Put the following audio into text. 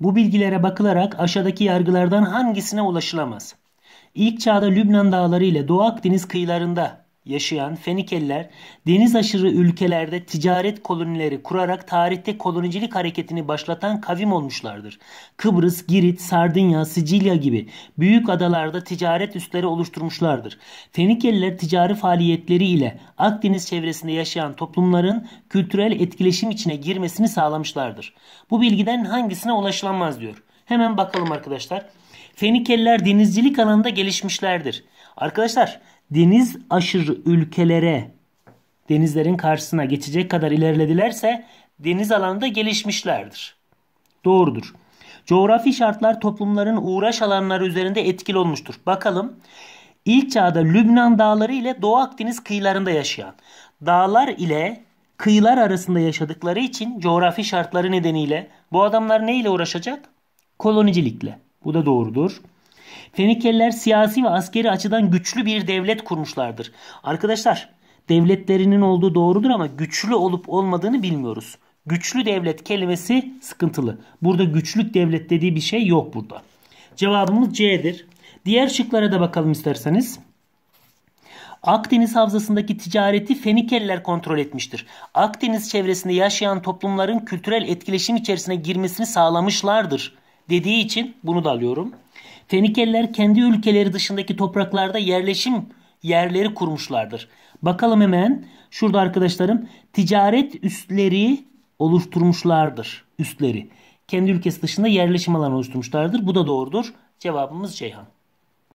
Bu bilgilere bakılarak aşağıdaki yargılardan hangisine ulaşılamaz? İlk çağda Lübnan dağları ile Doğu Akdeniz kıyılarında yaşayan Fenikeliler deniz aşırı ülkelerde ticaret kolonileri kurarak tarihte kolonicilik hareketini başlatan kavim olmuşlardır. Kıbrıs, Girit, Sardinya, Sicilya gibi büyük adalarda ticaret üsleri oluşturmuşlardır. Fenikeliler ticari faaliyetleri ile Akdeniz çevresinde yaşayan toplumların kültürel etkileşim içine girmesini sağlamışlardır. Bu bilgiden hangisine ulaşılamaz diyor. Hemen bakalım arkadaşlar. Fenikeliler denizcilik alanında gelişmişlerdir. Arkadaşlar deniz aşırı ülkelere denizlerin karşısına geçecek kadar ilerledilerse deniz alanında gelişmişlerdir. Doğrudur. Coğrafi şartlar toplumların uğraş alanları üzerinde etkili olmuştur. Bakalım ilk çağda Lübnan dağları ile Doğu Akdeniz kıyılarında yaşayan dağlar ile kıyılar arasında yaşadıkları için coğrafi şartları nedeniyle bu adamlar neyle uğraşacak? Kolonicilikle. Bu da doğrudur. Fenikeliler siyasi ve askeri açıdan güçlü bir devlet kurmuşlardır. Arkadaşlar devletlerinin olduğu doğrudur ama güçlü olup olmadığını bilmiyoruz. Güçlü devlet kelimesi sıkıntılı. Burada güçlük devlet dediği bir şey yok burada. Cevabımız C'dir. Diğer şıklara da bakalım isterseniz. Akdeniz havzasındaki ticareti Fenikeliler kontrol etmiştir. Akdeniz çevresinde yaşayan toplumların kültürel etkileşim içerisine girmesini sağlamışlardır dediği için bunu da alıyorum. Fenikeliler kendi ülkeleri dışındaki topraklarda yerleşim yerleri kurmuşlardır. Bakalım hemen şurada arkadaşlarım ticaret üstleri oluşturmuşlardır. Üstleri. Kendi ülkesi dışında yerleşim alanı oluşturmuşlardır. Bu da doğrudur. Cevabımız Ceyhan.